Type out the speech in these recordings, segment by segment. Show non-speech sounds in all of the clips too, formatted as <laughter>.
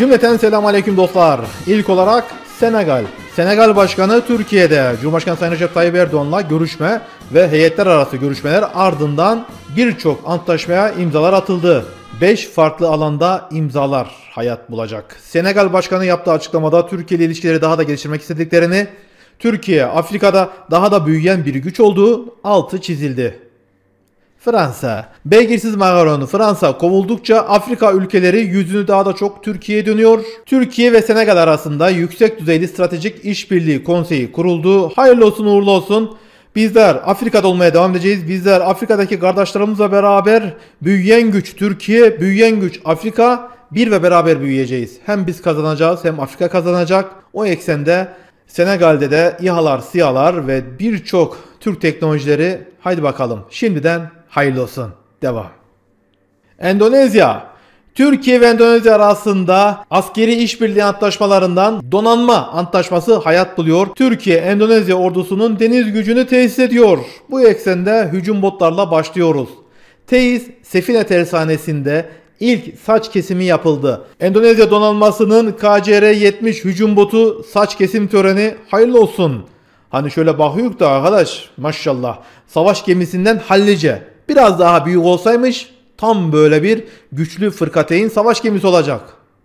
Cümleten selam aleyküm dostlar. İlk olarak Senegal. Senegal Başkanı Türkiye'de Cumhurbaşkanı Sayın Recep Tayyip Erdoğan'la görüşme ve heyetler arası görüşmeler ardından birçok antlaşmaya imzalar atıldı. 5 farklı alanda imzalar hayat bulacak. Senegal Başkanı yaptığı açıklamada Türkiye ile ilişkileri daha da geliştirmek istediklerini, Türkiye Afrika'da daha da büyüyen bir güç olduğu altı çizildi. Fransa. Beygirsiz makaronu Fransa kovuldukça Afrika ülkeleri yüzünü daha da çok Türkiye'ye dönüyor. Türkiye ve Senegal arasında yüksek düzeyli stratejik işbirliği konseyi kuruldu. Hayırlı olsun uğurlu olsun. Bizler Afrika'da olmaya devam edeceğiz. Bizler Afrika'daki kardeşlerimizle beraber büyüyen güç Türkiye, büyüyen güç Afrika bir ve beraber büyüyeceğiz. Hem biz kazanacağız hem Afrika kazanacak. O eksende Senegal'de de İHA'lar, SİHA'lar ve birçok Türk teknolojileri haydi bakalım şimdiden Hayırlı olsun. Devam. Endonezya Türkiye ve Endonezya arasında askeri işbirliği antlaşmalarından donanma antlaşması hayat buluyor. Türkiye Endonezya ordusunun deniz gücünü tesis ediyor. Bu eksende hücum botlarla başlıyoruz. Teiz Sefine Tersanesi'nde ilk saç kesimi yapıldı. Endonezya donanmasının KCR-70 hücum botu saç kesim töreni hayırlı olsun. Hani şöyle bakıyoruz da arkadaş maşallah savaş gemisinden hallice Biraz daha büyük olsaymış tam böyle bir güçlü fırkateyn savaş gemisi olacak.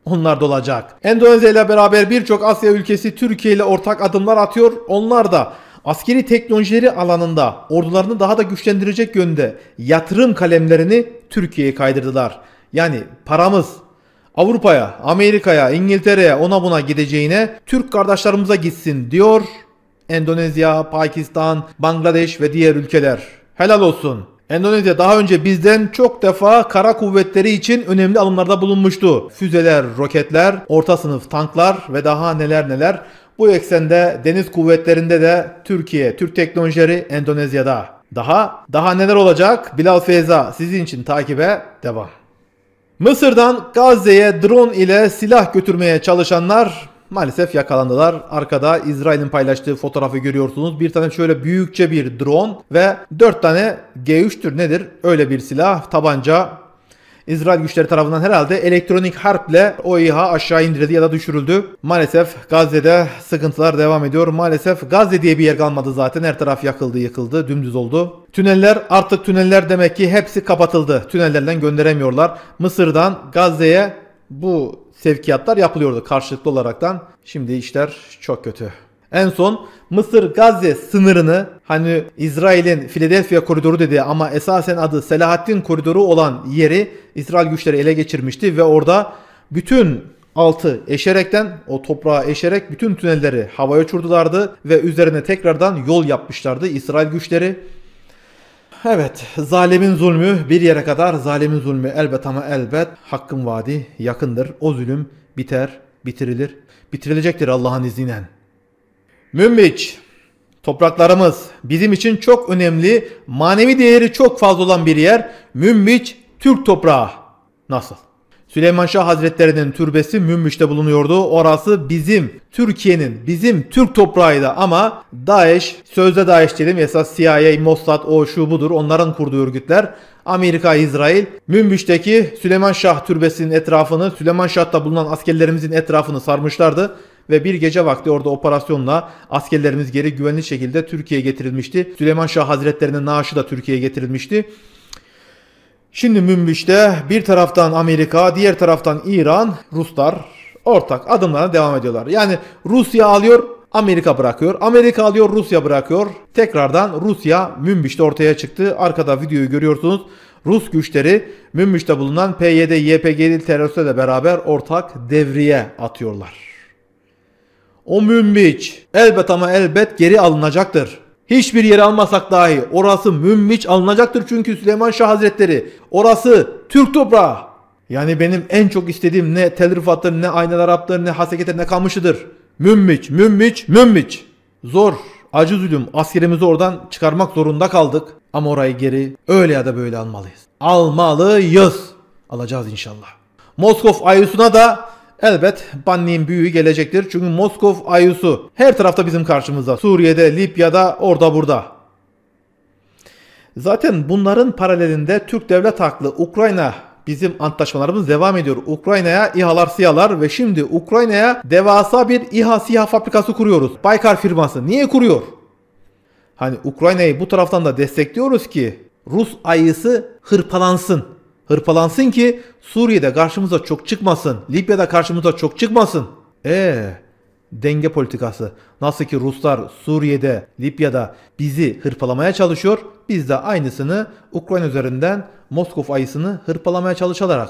Onlar dolacak. Endonezya ile beraber birçok Asya ülkesi Türkiye ile ortak adımlar atıyor. Onlar da askeri teknolojileri alanında ordularını daha da güçlendirecek yönde yatırım kalemlerini Türkiye'ye kaydırdılar. Yani paramız Avrupa'ya, Amerika'ya, İngiltere'ye ona buna gideceğine Türk kardeşlerimize gitsin diyor Endonezya, Pakistan, Bangladeş ve diğer ülkeler. Helal olsun. Endonezya daha önce bizden çok defa kara kuvvetleri için önemli alımlarda bulunmuştu. Füzeler, roketler, orta sınıf tanklar ve daha neler neler. Bu eksende deniz kuvvetlerinde de Türkiye, Türk teknolojileri Endonezya'da. Daha, daha neler olacak? Bilal Feyza sizin için takibe devam. Mısır'dan Gazze'ye drone ile silah götürmeye çalışanlar maalesef yakalandılar. Arkada İsrail'in paylaştığı fotoğrafı görüyorsunuz. Bir tane şöyle büyükçe bir drone ve 4 tane G3'tür nedir? Öyle bir silah, tabanca İsrail güçleri tarafından herhalde elektronik harple o İHA aşağı indirildi ya da düşürüldü. Maalesef Gazze'de sıkıntılar devam ediyor. Maalesef Gazze diye bir yer kalmadı zaten. Her taraf yakıldı, yıkıldı, dümdüz oldu. Tüneller artık tüneller demek ki hepsi kapatıldı. Tünellerden gönderemiyorlar. Mısır'dan Gazze'ye bu sevkiyatlar yapılıyordu karşılıklı olaraktan. Şimdi işler çok kötü. En son Mısır-Gazze sınırını hani İsrail'in Philadelphia koridoru dedi ama esasen adı Selahattin koridoru olan yeri İsrail güçleri ele geçirmişti ve orada bütün altı eşerekten o toprağa eşerek bütün tünelleri havaya uçurdulardı ve üzerine tekrardan yol yapmışlardı İsrail güçleri. Evet, zalimin zulmü bir yere kadar, zalimin zulmü elbet ama elbet hakkın vaadi yakındır. O zulüm biter, bitirilir, bitirilecektir Allah'ın izniyle. Münbiç, topraklarımız bizim için çok önemli, manevi değeri çok fazla olan bir yer. Münbiç, Türk toprağı. Nasıl? Süleyman Şah Hazretleri'nin türbesi Münbiş'te bulunuyordu. Orası bizim Türkiye'nin, bizim Türk toprağıydı ama Daesh, sözde DAEŞ diyelim esas CIA, Mossad, o şu budur onların kurduğu örgütler. Amerika, İsrail, Münbiş'teki Süleyman Şah türbesinin etrafını, Süleyman Şah'ta bulunan askerlerimizin etrafını sarmışlardı ve bir gece vakti orada operasyonla askerlerimiz geri güvenli şekilde Türkiye'ye getirilmişti. Süleyman Şah Hazretleri'nin naaşı da Türkiye'ye getirilmişti. Şimdi Münbiş'te bir taraftan Amerika, diğer taraftan İran, Ruslar ortak adımlarına devam ediyorlar. Yani Rusya alıyor, Amerika bırakıyor. Amerika alıyor, Rusya bırakıyor. Tekrardan Rusya Münbiş'te ortaya çıktı. Arkada videoyu görüyorsunuz. Rus güçleri Münbiş'te bulunan PYD-YPG'li teröristlerle beraber ortak devriye atıyorlar. O Münbiç elbet ama elbet geri alınacaktır. Hiçbir yere almasak dahi orası mümmiç alınacaktır çünkü Süleyman Şah Hazretleri. Orası Türk toprağı. Yani benim en çok istediğim ne Tel Rifat'ın ne Aynalar Arap'tır ne Haseket'in ne Kamış'ıdır. Mümmiç, Mümmiç, Mümmiç. Zor, acı zulüm askerimizi oradan çıkarmak zorunda kaldık. Ama orayı geri öyle ya da böyle almalıyız. Almalıyız. Alacağız inşallah. Moskov ayusuna da elbet Banni'nin büyüğü gelecektir. Çünkü Moskov ayusu her tarafta bizim karşımızda. Suriye'de, Libya'da, orada burada. Zaten bunların paralelinde Türk devlet haklı Ukrayna bizim antlaşmalarımız devam ediyor. Ukrayna'ya İHA'lar, SİHA'lar ve şimdi Ukrayna'ya devasa bir İHA, SİHA fabrikası kuruyoruz. Baykar firması niye kuruyor? Hani Ukrayna'yı bu taraftan da destekliyoruz ki Rus ayısı hırpalansın. Hırpalansın ki Suriye'de karşımıza çok çıkmasın. Libya'da karşımıza çok çıkmasın. Eee denge politikası. Nasıl ki Ruslar Suriye'de, Libya'da bizi hırpalamaya çalışıyor. Biz de aynısını Ukrayna üzerinden Moskov ayısını hırpalamaya çalışarak.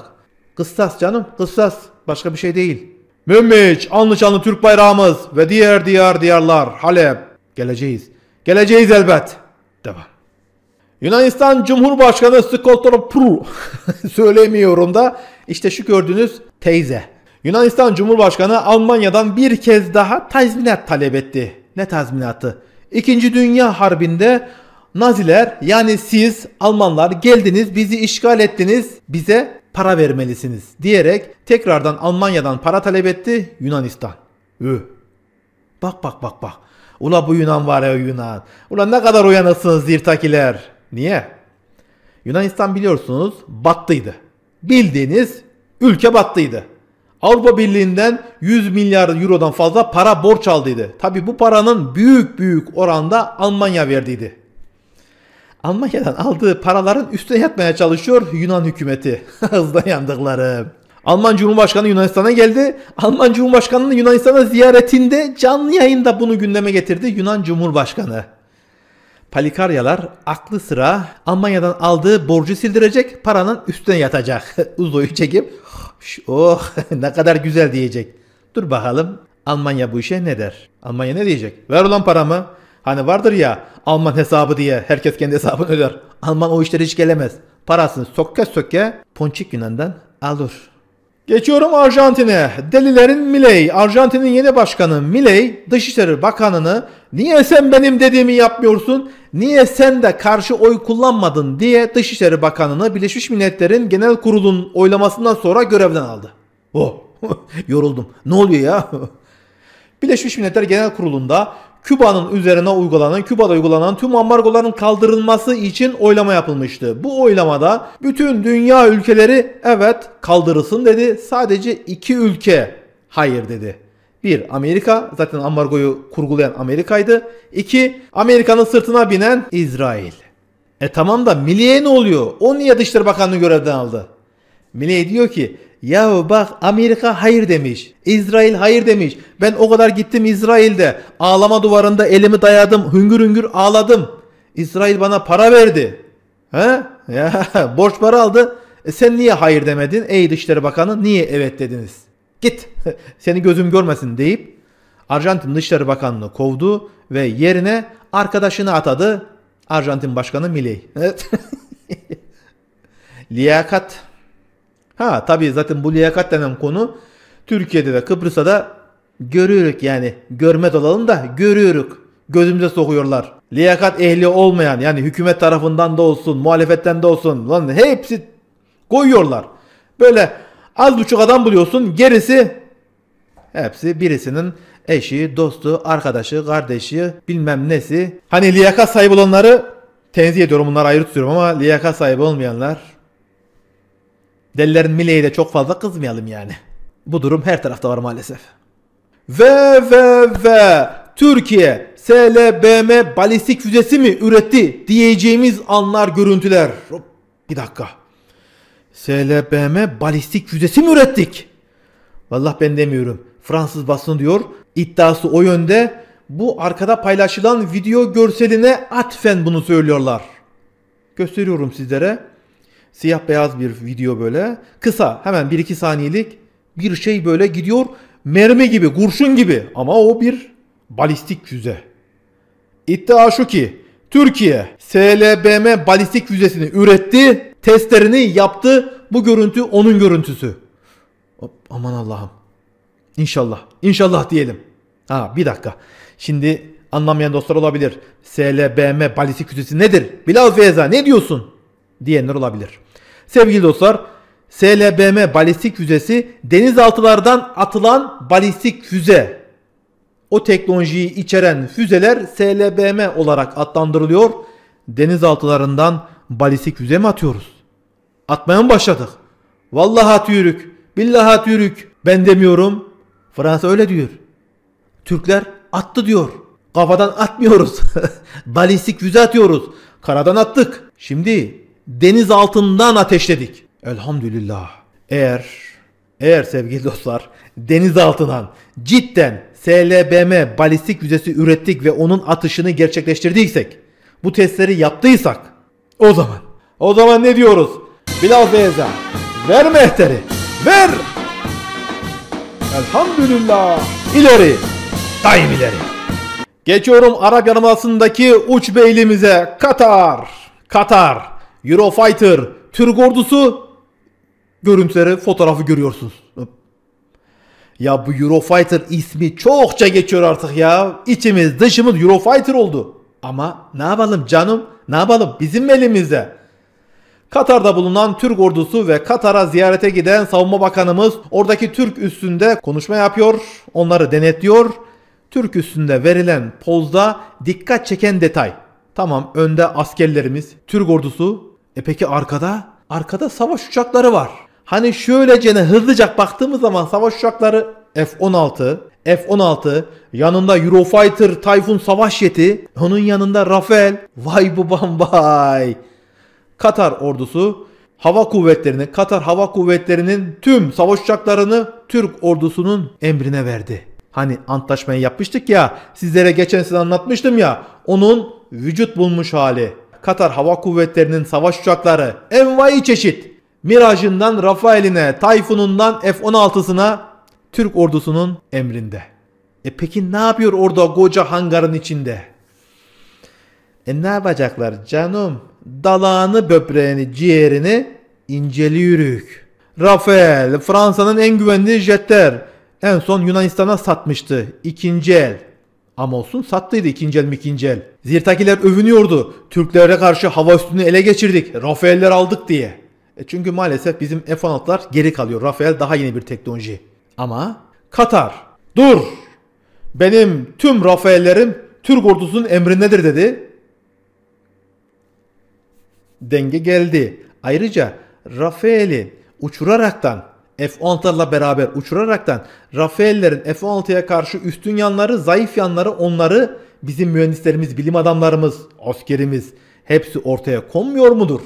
Kıssas canım kıssas. Başka bir şey değil. Mümmiç, anlı şanlı Türk bayrağımız ve diğer diyar diyarlar, Halep. Geleceğiz. Geleceğiz elbet. Devam. Yunanistan Cumhurbaşkanı Skotoropulu <laughs> söylemiyorum da işte şu gördüğünüz teyze. Yunanistan Cumhurbaşkanı Almanya'dan bir kez daha tazminat talep etti. Ne tazminatı? İkinci Dünya Harbi'nde Naziler yani siz Almanlar geldiniz bizi işgal ettiniz bize para vermelisiniz diyerek tekrardan Almanya'dan para talep etti Yunanistan. Ü, Bak bak bak bak. Ula bu Yunan var ya Yunan. Ula ne kadar uyanıksınız zirtakiler. Niye? Yunanistan biliyorsunuz battıydı. Bildiğiniz ülke battıydı. Avrupa Birliği'nden 100 milyar eurodan fazla para borç aldıydı. Tabi bu paranın büyük büyük oranda Almanya verdiydi. Almanya'dan aldığı paraların üstüne yatmaya çalışıyor Yunan hükümeti. <laughs> Hızla yandıkları. Alman Cumhurbaşkanı Yunanistan'a geldi. Alman Cumhurbaşkanı'nın Yunanistan'a ziyaretinde canlı yayında bunu gündeme getirdi Yunan Cumhurbaşkanı. Palikaryalar aklı sıra Almanya'dan aldığı borcu sildirecek, paranın üstüne yatacak. <laughs> Uzoyu çekip oh <laughs> ne kadar güzel diyecek. Dur bakalım Almanya bu işe ne der? Almanya ne diyecek? Ver ulan paramı. Hani vardır ya Alman hesabı diye herkes kendi hesabını öder. Alman o işlere hiç gelemez. Parasını sokke sokke Ponçik Yunan'dan alır. Geçiyorum Arjantin'e. Delilerin Miley, Arjantin'in yeni başkanı Miley, Dışişleri Bakanı'nı niye sen benim dediğimi yapmıyorsun, niye sen de karşı oy kullanmadın diye Dışişleri Bakanı'nı Birleşmiş Milletler'in Genel kurulun oylamasından sonra görevden aldı. Oh, <laughs> yoruldum. Ne oluyor ya? <laughs> Birleşmiş Milletler Genel Kurulu'nda Küba'nın üzerine uygulanan, Küba'da uygulanan tüm ambargoların kaldırılması için oylama yapılmıştı. Bu oylamada bütün dünya ülkeleri evet kaldırılsın dedi. Sadece iki ülke hayır dedi. Bir Amerika zaten ambargoyu kurgulayan Amerika'ydı. İki Amerika'nın sırtına binen İsrail. E tamam da Milliye ne oluyor? O niye Dışişleri Bakanlığı görevden aldı? Milley diyor ki Yahu bak Amerika hayır demiş. İsrail hayır demiş. Ben o kadar gittim İsrail'de. Ağlama duvarında elimi dayadım. Hüngür hüngür ağladım. İsrail bana para verdi. He? Ya, <laughs> borç para aldı. E sen niye hayır demedin? Ey Dışişleri Bakanı niye evet dediniz? Git. <laughs> Seni gözüm görmesin deyip Arjantin Dışişleri Bakanı'nı kovdu ve yerine arkadaşını atadı. Arjantin Başkanı Milei. Evet. <laughs> Liyakat Ha tabii zaten bu liyakat denen konu Türkiye'de de Kıbrıs'ta da görüyoruz yani. Görmez olalım da görüyoruz. Gözümüze sokuyorlar. Liyakat ehli olmayan yani hükümet tarafından da olsun muhalefetten de olsun lan hepsi koyuyorlar. Böyle az buçuk adam buluyorsun gerisi hepsi birisinin eşi, dostu, arkadaşı, kardeşi bilmem nesi. Hani liyakat sahibi olanları tenzih ediyorum bunları ayrı tutuyorum ama liyakat sahibi olmayanlar Delilerin Mile'ye de çok fazla kızmayalım yani. Bu durum her tarafta var maalesef. Ve ve ve Türkiye SLBM balistik füzesi mi üretti diyeceğimiz anlar görüntüler. Hop, bir dakika. SLBM balistik füzesi mi ürettik? Vallahi ben demiyorum. Fransız basını diyor. İddiası o yönde. Bu arkada paylaşılan video görseline atfen bunu söylüyorlar. Gösteriyorum sizlere siyah beyaz bir video böyle. Kısa hemen 1-2 saniyelik bir şey böyle gidiyor. Mermi gibi, kurşun gibi ama o bir balistik füze. İddia şu ki Türkiye SLBM balistik füzesini üretti, testlerini yaptı. Bu görüntü onun görüntüsü. Aman Allah'ım. İnşallah. İnşallah diyelim. Ha bir dakika. Şimdi anlamayan dostlar olabilir. SLBM balistik füzesi nedir? Bilal Feyza ne diyorsun? diyenler olabilir. Sevgili dostlar, SLBM balistik füzesi denizaltılardan atılan balistik füze. O teknolojiyi içeren füzeler SLBM olarak adlandırılıyor. Denizaltılarından balistik füze mi atıyoruz? Atmaya mı başladık? Vallahi atıyoruz. Billahi atıyoruz. Ben demiyorum. Fransa öyle diyor. Türkler attı diyor. Kafadan atmıyoruz. <laughs> balistik füze atıyoruz. Karadan attık. Şimdi deniz altından ateşledik. Elhamdülillah. Eğer eğer sevgili dostlar deniz altından cidden SLBM balistik yüzesi ürettik ve onun atışını gerçekleştirdiysek bu testleri yaptıysak o zaman o zaman ne diyoruz? Bilal Beyza ver mehteri ver Elhamdülillah ileri daim ileri Geçiyorum Arap Yarımadası'ndaki uç beylimize Katar Katar Eurofighter Türk ordusu görüntüleri, fotoğrafı görüyorsunuz. Ya bu Eurofighter ismi çokça geçiyor artık ya. İçimiz dışımız Eurofighter oldu. Ama ne yapalım canım? Ne yapalım? Bizim elimizde. Katar'da bulunan Türk ordusu ve Katar'a ziyarete giden savunma bakanımız oradaki Türk üstünde konuşma yapıyor, onları denetliyor. Türk üstünde verilen pozda dikkat çeken detay. Tamam önde askerlerimiz, Türk ordusu e peki arkada? Arkada savaş uçakları var. Hani şöylece ne hızlıca baktığımız zaman savaş uçakları F-16, F-16, yanında Eurofighter Typhoon savaş yeti, onun yanında Rafael, vay bu bambay. Katar ordusu hava kuvvetlerini, Katar hava kuvvetlerinin tüm savaş uçaklarını Türk ordusunun emrine verdi. Hani antlaşmayı yapmıştık ya, sizlere geçen sene anlatmıştım ya, onun vücut bulmuş hali. Katar Hava Kuvvetleri'nin savaş uçakları envai çeşit. Miraj'ından Rafael'ine, Tayfun'undan F-16'sına Türk ordusunun emrinde. E peki ne yapıyor orada koca hangarın içinde? E ne yapacaklar canım? Dalağını, böbreğini, ciğerini inceliyoruz. Rafael, Fransa'nın en güvenli jetler. En son Yunanistan'a satmıştı. ikinci el. Ama olsun sattıydı ikinci el ikinci el. Zirtakiler övünüyordu. Türklere karşı hava üstünü ele geçirdik. Rafael'ler aldık diye. E çünkü maalesef bizim F-16'lar geri kalıyor. Rafael daha yeni bir teknoloji. Ama Katar dur benim tüm Rafael'lerim Türk ordusunun emrindedir dedi. Denge geldi. Ayrıca Rafael'i uçuraraktan F-16'larla beraber uçuraraktan Rafael'lerin F-16'ya karşı üstün yanları, zayıf yanları onları bizim mühendislerimiz, bilim adamlarımız, askerimiz hepsi ortaya konmuyor mudur?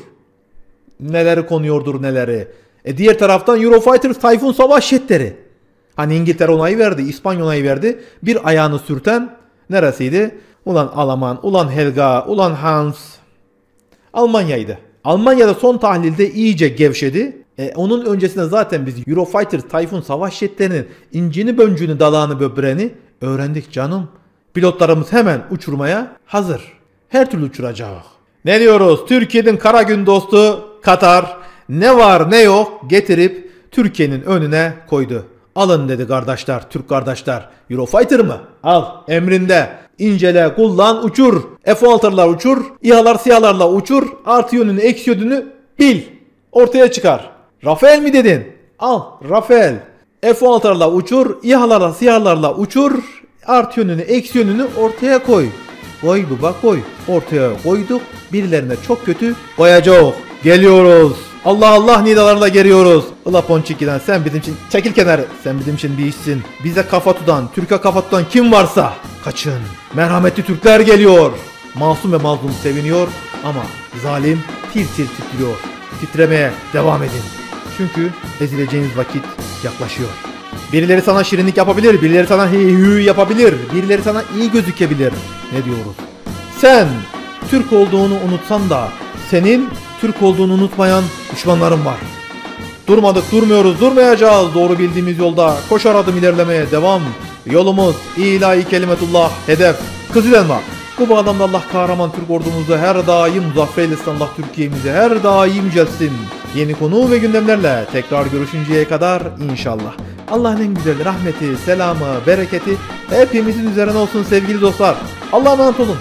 Neleri konuyordur neleri? E diğer taraftan Eurofighter Typhoon savaş jetleri. Hani İngiltere onayı verdi, İspanya onayı verdi. Bir ayağını sürten neresiydi? Ulan Alman, ulan Helga, ulan Hans. Almanya'ydı. Almanya'da son tahlilde iyice gevşedi. E, onun öncesinde zaten biz Eurofighter Typhoon savaş jetlerinin incini böncüğünü, dalağını böbreni öğrendik canım. Pilotlarımız hemen uçurmaya hazır. Her türlü uçuracak. Ne diyoruz? Türkiye'nin kara gün dostu Katar ne var ne yok getirip Türkiye'nin önüne koydu. Alın dedi kardeşler, Türk kardeşler. Eurofighter mı? Al, emrinde. İncele, kullan, uçur. F-16'lar uçur, İHA'lar, SİHA'larla uçur. Artı yönünü, eksi yönünü bil. Ortaya çıkar. Rafael mi dedin? Al Rafael. F-16'larla uçur, İHA'larla, SİHA'larla uçur. Artı yönünü, eksi yönünü ortaya koy. Koy baba koy. Ortaya koyduk. Birilerine çok kötü koyacak. Geliyoruz. Allah Allah nidalarla geliyoruz. Ula Ponçiki'den sen bizim için çekil kenarı. Sen bizim için bir işsin. Bize kafa tutan, Türk'e kafa tutan kim varsa kaçın. Merhametli Türkler geliyor. Masum ve mazlum seviniyor ama zalim tir tir titriyor. Titremeye devam edin. Çünkü ezileceğiniz vakit yaklaşıyor. Birileri sana şirinlik yapabilir, birileri sana hi hü yapabilir, birileri sana iyi gözükebilir. Ne diyoruz? Sen Türk olduğunu unutsan da senin Türk olduğunu unutmayan düşmanların var. Durmadık durmuyoruz durmayacağız doğru bildiğimiz yolda koşar adım ilerlemeye devam. Yolumuz ilahi kelimetullah hedef Kızılenma. Bu bağlamda Allah kahraman Türk ordumuzu her daim zaffeyle Allah Türkiye'mizi her daim celsin. Yeni konu ve gündemlerle tekrar görüşünceye kadar inşallah. Allah'ın en güzel rahmeti, selamı, bereketi hepimizin üzerine olsun sevgili dostlar. Allah'a emanet olun.